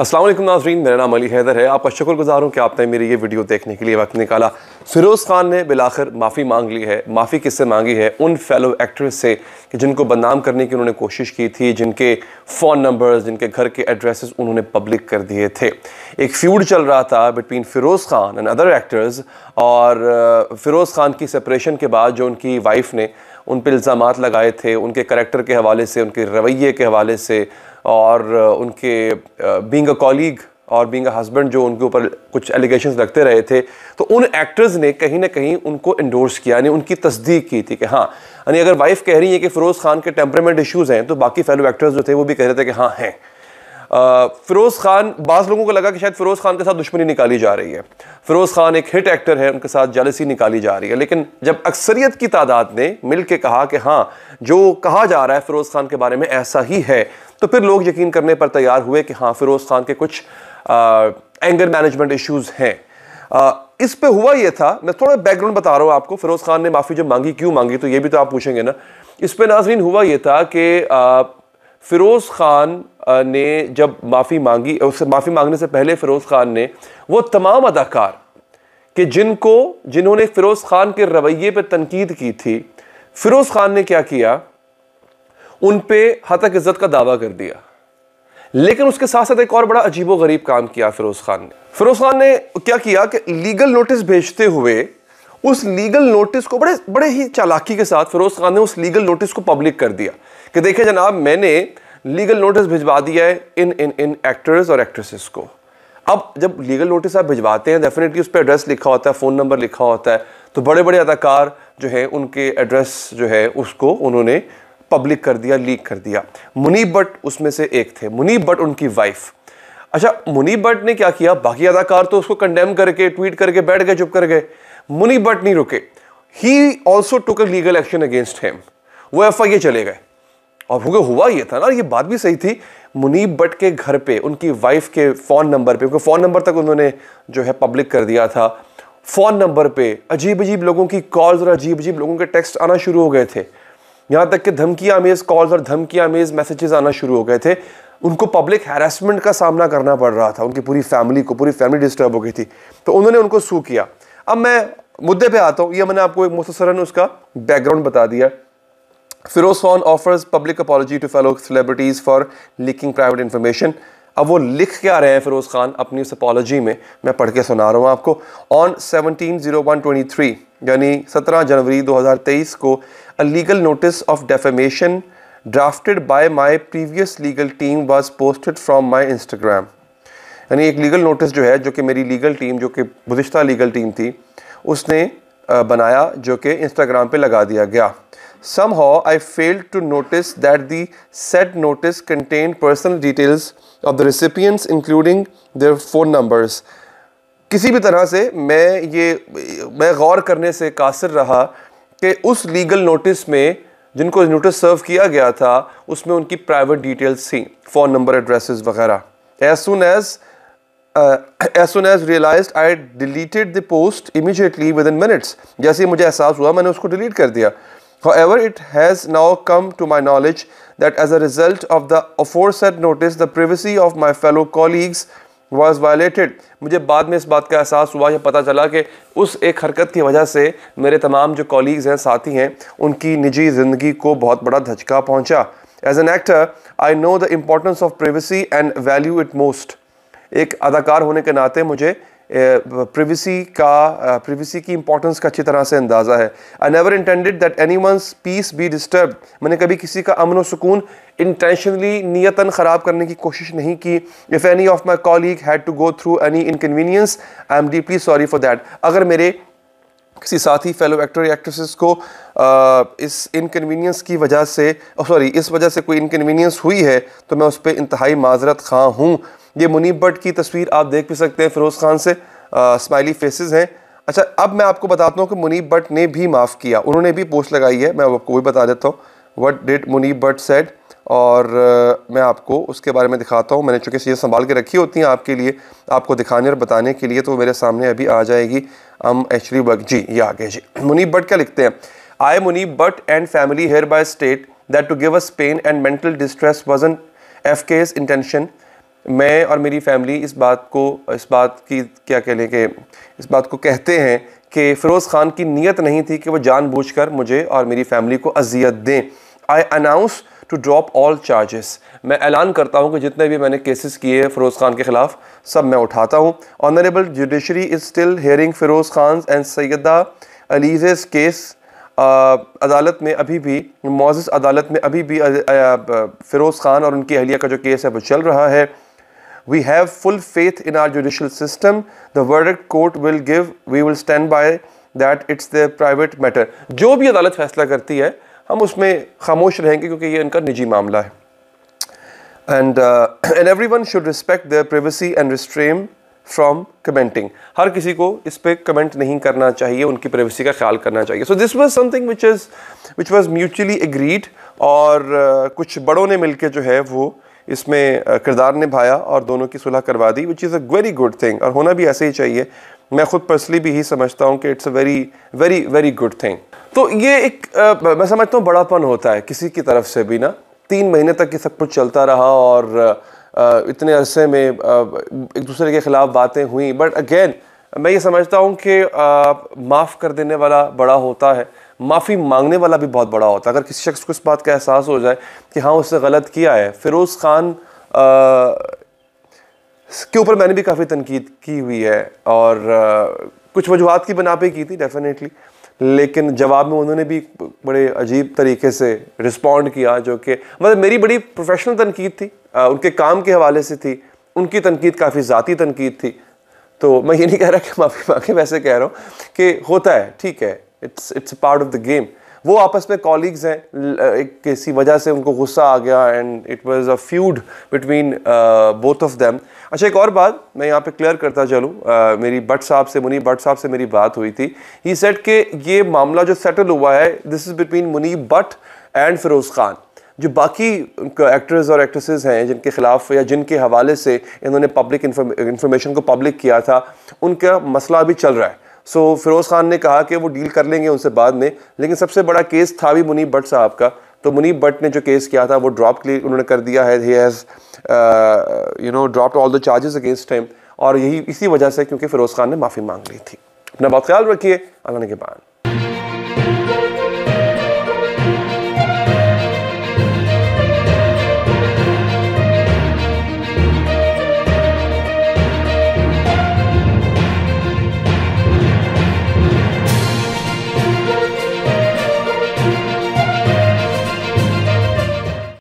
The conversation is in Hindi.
असलम नाजरीन मेरा नाम अली हैदर है आपका शुक्रगुजार हूँ कि आपने मेरी ये वीडियो देखने के लिए वक्त निकाला फिरोज़ खान ने बिलाखिर माफ़ी मांग ली है माफ़ी किससे मांगी है उन फेलो एक्ट्रेस से कि जिनको बदनाम करने की उन्होंने कोशिश की थी जिनके फ़ोन नंबर्स जिनके घर के एड्रेसेस उन्होंने पब्लिक कर दिए थे एक फ्यूड चल रहा था between Firoz Khan and other actors और फ़िरोज़ खान की सेपरेशन के बाद जो उनकी वाइफ ने उन पर इल्ज़ाम लगाए थे उनके करेक्टर के हवाले से उनके रवैये के हवाले से और उनके बींग कॉलीग और बींग हस्बैंड जो उनके ऊपर कुछ एलिगेशन लगते रहे थे तो उन एक्टर्स ने कहीं ना कहीं उनको इंडोर्स किया यानी उनकी तस्दीक की थी कि हाँ यानी अगर वाइफ कह रही है कि फ़िरोज़ खान के टेम्परमेंट इशूज़ हैं तो बाकी फेलो एक्टर्स जो थे वो भी कह रहे थे कि हाँ हैं फ़िरोज़ खान बाज़ लोगों को लगा कि शायद फ़िरोज़ खान के साथ दुश्मनी निकाली जा रही है फ़िरोज़ खान एक हिट एक्टर है उनके साथ जालसी निकाली जा रही है लेकिन जब अक्सरियत की तादाद ने मिल के कहा कि हाँ जो कहा जा रहा है फ़िरोज़ खान के बारे में ऐसा ही है तो फिर लोग यकीन करने पर तैयार हुए कि हाँ फ़िरोज़ खान के कुछ आ, एंगर मैनेजमेंट इशूज़ हैं इस पर हुआ ये था मैं थोड़ा बैकग्राउंड बता रहा हूँ आपको फ़िरोज़ खान ने माफ़ी जब मांगी क्यों मांगी तो ये भी तो आप पूछेंगे ना इस पर नाजरीन हुआ ये था कि फ़िरोज़ ख़ान ने जब माफ़ी मांगी उससे माफ़ी मांगने से पहले फ़िरोज़ ख़ान ने वो तमाम अदाकार के जिनको जिन्होंने फ़िरोज़ ख़ान के रवैये पर तनकीद की थी फ़िरोज़ ख़ान ने क्या किया उन पर हतक इज़्ज़त का दावा कर दिया लेकिन उसके साथ साथ एक और बड़ा अजीबो गरीब काम किया फिरोज खान ने फिरोज खान ने क्या किया कि लीगल नोटिस भेजते हुए उस लीगल नोटिस को बड़े बड़े ही चालाकी के साथ फिरोज खान ने उस लीगल नोटिस को पब्लिक कर दिया कि देखिए जनाब मैंने लीगल नोटिस भिजवा दिया है इन इन इन एक्टर्स और एक्ट्रेसेस को अब जब लीगल नोटिस आप भिजवाते हैं डेफिनेटली उस पर एड्रेस लिखा होता है फ़ोन नंबर लिखा होता है तो बड़े बड़े अदाकार जो हैं उनके एड्रेस जो है उसको उन्होंने पब्लिक कर दिया लीक कर दिया मुनीब भट्ट उसमें से एक थे मुनीब भट्ट उनकी वाइफ अच्छा मुनीब भट्ट ने क्या किया बाकी अदाकार तो उसको कंडेम करके ट्वीट करके बैठ गए चुप कर गए मुनि भट्ट नहीं रुके he also took a legal action against him वो एफ आई ए चले गए और क्योंकि हुआ ये था ना ये बात भी सही थी मुनीब भट्ट के घर पे उनकी वाइफ के फ़ोन नंबर पे उनके फ़ोन नंबर तक उन्होंने जो है पब्लिक कर दिया था फ़ोन नंबर पे अजीब अजीब लोगों की कॉल्स और अजीब अजीब लोगों के टेक्स्ट आना शुरू हो गए थे यहाँ तक कि धमकी आमेज़ कॉल्स और धमकी आमेज़ मैसेजेस आना शुरू हो गए थे उनको पब्लिक हैरेसमेंट का सामना करना पड़ रहा था उनकी पूरी फैमिली को पूरी फैमिली डिस्टर्ब हो गई थी तो उन्होंने उनको सू किया अब मैं मुद्दे पे आता हूँ ये मैंने आपको एक मुसरन उसका बैकग्राउंड बता दिया Firoz Khan offers public apology to fellow celebrities for leaking private information अब वो लिख क्या रहे हैं फिरोज़ खान अपनी उस अपॉलोजी में मैं पढ़ के सुना रहा हूँ आपको on seventeen zero one twenty three यानी सत्रह जनवरी दो हज़ार तेईस को a legal notice of defamation drafted by my previous legal team was posted from my Instagram यानी एक लीगल नोटिस जो है जो कि मेरी लीगल टीम जो कि गुजशत लीगल टीम थी उसने बनाया जो कि इंस्टाग्राम पे लगा दिया गया somehow I fail to notice that the said notice contain personal details of the recipients including their phone numbers किसी भी तरह से मैं ये मैं गौर करने से कासर रहा कि उस लीगल नोटिस में जिनको नोटिस सर्व किया गया था उसमें उनकी प्राइवेट डिटेल्स थी फ़ोन नंबर एड्रेसेस वगैरह as soon as uh, as soon as realized I deleted the post immediately within minutes जैसे ही मुझे एहसास हुआ मैंने उसको डिलीट कर दिया However, it has now come to my knowledge that as a result of the aforesaid notice, the privacy of my fellow colleagues was violated. मुझे बाद में इस बात का एहसास हुआ या पता चला कि उस एक हरकत की वजह से मेरे तमाम जो कॉलीग्स हैं साथी हैं उनकी निजी ज़िंदगी को बहुत बड़ा धचका पहुँचा As an actor, I know the importance of privacy and value it most. एक अदाकार होने के नाते मुझे प्रिवेसी का प्रिवेसी की इंपॉर्टेंस का अच्छी तरह से अंदाज़ा है I never intended that anyone's peace be disturb मैंने कभी किसी का अमन व सुकून इंटेंशनली नियतन ख़राब करने की कोशिश नहीं की if any of my colleague had to go through any inconvenience I am deeply sorry for that अगर मेरे किसी साथी फेलो एक्टर या एक्ट्रेसेस को आ, इस इनकनवीनियंस की वजह से सॉरी oh, इस वजह से कोई इनकनवीनियंस हुई है तो मैं उस पर इंतहाई माजरत खां हूँ ये मुनीब भट्ट की तस्वीर आप देख भी सकते हैं फ़िरोज़ खान से स्माइली फेसेस हैं अच्छा अब मैं आपको बताता हूँ कि मुनीब भट्ट ने भी माफ़ किया उन्होंने भी पोस्ट लगाई है मैं आपको भी बता देता हूँ what did Munib Butt said और uh, मैं आपको उसके बारे में दिखाता हूँ मैंने चूँकि चीज़ें संभाल के रखी होती हैं आपके लिए आपको दिखाने और बताने के लिए तो मेरे सामने अभी आ जाएगी हम एक्चुअली बग जी ये आगे जी मुनीब बट क्या लिखते हैं I Munib Butt and family hereby state that to give us pain and mental distress was an F K is intention मैं और मेरी फैमिली इस बात को इस बात की क्या कह लें कि इस बात को कहते हैं कि फ़िरोज़ ख़ान की नीयत नहीं थी कि वो जानबूझकर मुझे और मेरी फैमिली को अजियत दें I announce to drop all charges मैं ऐलान करता हूँ कि जितने भी मैंने केसेस किए हैं फ़िरोज़ खान के ख़िलाफ़ सब मैं उठाता हूँ honourable judiciary is still hearing Feroze Khan and Syeda Aleeza's case अदालत में अभी भी मोजिस अदालत में अभी भी फ़िरोज़ ख़ान और उनकी अहलिया का जो केस है वो चल रहा है we have full faith in our judicial system the word court will give we will stand by that it's the private matter जो भी अदालत फैसला करती है हम उसमें खामोश रहेंगे क्योंकि ये इनका निजी मामला है and and everyone should respect their privacy and restrain from commenting हर किसी को इस पर कमेंट नहीं करना चाहिए उनकी प्राइवेसी का ख्याल करना चाहिए so this was something which is which was mutually agreed और uh, कुछ बड़ों ने मिलकर जो है वो इसमें uh, किरदार निभाया और दोनों की सुलह करवा दी which is a very good thing और होना भी ऐसे ही चाहिए मैं खुद पर्सनली भी ही समझता हूँ कि it's a very very very good thing तो ये एक आ, मैं समझता हूँ बड़ापन होता है किसी की तरफ से भी ना तीन महीने तक ये सब कुछ चलता रहा और आ, इतने अरसे में आ, एक दूसरे के ख़िलाफ़ बातें हुई बट अगेन मैं ये समझता हूँ कि माफ़ कर देने वाला बड़ा होता है माफ़ी मांगने वाला भी बहुत बड़ा होता है अगर किसी शख्स को इस बात का एहसास हो जाए कि हाँ उसने गलत किया है फिरोज़ ख़ान इसके ऊपर मैंने भी काफ़ी तनकीद की हुई है और कुछ वजूहत की बना पर की थी डेफिनेटली लेकिन जवाब में उन्होंने भी बड़े अजीब तरीके से रिस्पॉन्ड किया जो कि मतलब मेरी बड़ी प्रोफेशनल तनकीद थी उनके काम के हवाले से थी उनकी तनकीद काफ़ी ज़ाती तनकीद थी तो मैं ये नहीं कह रहा कि माफ़ी मांगे वैसे कह रहा हूँ कि होता है ठीक है it's it's part of the game वो आपस में कॉलीग्स हैं एक किसी वजह से उनको गुस्सा आ गया and it was a feud between both of them अच्छा एक और बात मैं यहाँ पे क्लियर करता चलूँ uh, मेरी बट साहब से मुनीब भट्ट साहब से मेरी बात हुई थी ही सेट कि ये मामला जो सेटल हुआ है this is between Munib Bhatt and Feroze Khan जो बाकी एक्टर्स और एक्ट्रेसेस हैं जिनके ख़िलाफ़ या जिनके हवाले से इन्होंने पब्लिक इन्फॉर्मेशन को पब्लिक किया था उनका मसला भी चल रहा है सो फिरोज़ खान ने कहा कि वो डील कर लेंगे उनसे बाद में लेकिन सबसे बड़ा केस था भी मुनीब भट्ट साहब का तो मुनीब भट्ट ने जो केस किया था वो ड्रॉप क्लियर उन्होंने कर दिया है he has you know drop all the charges against time और यही इसी वजह से क्योंकि फिरोज़ खान ने माफ़ी मांग ली थी अपना बहुत ख्याल रखिए अल्लाह के बाद